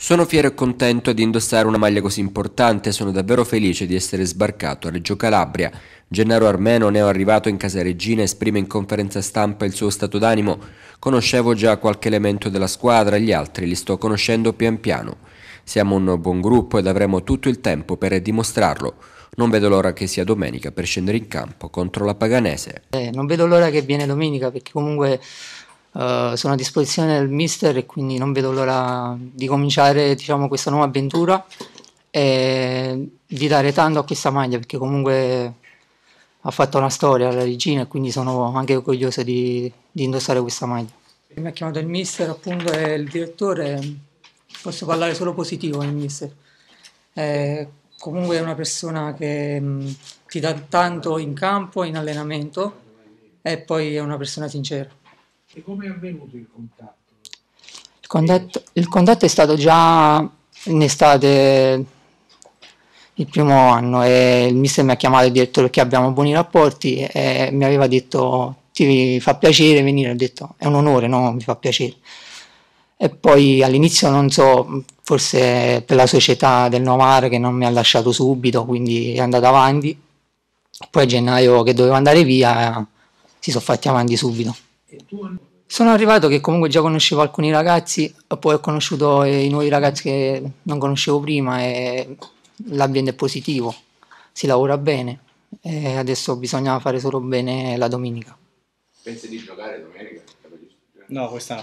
Sono fiero e contento di indossare una maglia così importante, sono davvero felice di essere sbarcato a Reggio Calabria. Gennaro Armeno, neo arrivato in Casa Regina, esprime in conferenza stampa il suo stato d'animo. Conoscevo già qualche elemento della squadra, gli altri li sto conoscendo pian piano. Siamo un buon gruppo ed avremo tutto il tempo per dimostrarlo. Non vedo l'ora che sia domenica per scendere in campo contro la Paganese. Eh, non vedo l'ora che viene domenica perché comunque eh, sono a disposizione del mister e quindi non vedo l'ora di cominciare diciamo, questa nuova avventura e di dare tanto a questa maglia perché comunque ha fatto una storia la regina e quindi sono anche orgoglioso di, di indossare questa maglia. Mi ha chiamato il mister appunto e il direttore, posso parlare solo positivo del mister. Eh, comunque è una persona che mh, mm, ti dà tanto in campo, in allenamento e poi è una persona sincera. E come è avvenuto il contatto? Il contatto, il contatto è stato già in estate il primo anno e il mister mi ha chiamato e detto perché abbiamo buoni rapporti e mi aveva detto ti fa piacere venire, ho detto è un onore, no? mi fa piacere. E poi all'inizio non so, forse per la società del Novara che non mi ha lasciato subito, quindi è andato avanti. Poi a gennaio che dovevo andare via si sono fatti avanti subito. E tu sono arrivato che comunque già conoscevo alcuni ragazzi, poi ho conosciuto eh, i nuovi ragazzi che non conoscevo prima e l'ambiente è positivo, si lavora bene e adesso bisogna fare solo bene la domenica. Pensi di giocare domenica? No, questa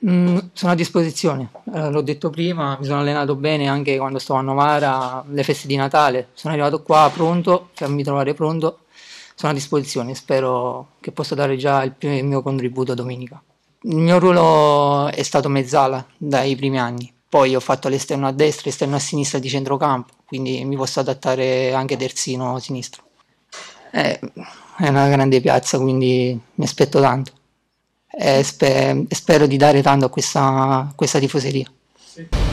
no. mm, sono a disposizione, eh, l'ho detto prima, mi sono allenato bene anche quando stavo a Novara, le feste di Natale, sono arrivato qua pronto, fammi trovare pronto sono a disposizione, spero che possa dare già il, primo, il mio contributo domenica. Il mio ruolo è stato mezzala dai primi anni, poi ho fatto l'esterno a destra, l'esterno a sinistra di centrocampo, quindi mi posso adattare anche terzino a sinistra. È una grande piazza, quindi mi aspetto tanto e sper spero di dare tanto a questa, questa tifoseria. Sì.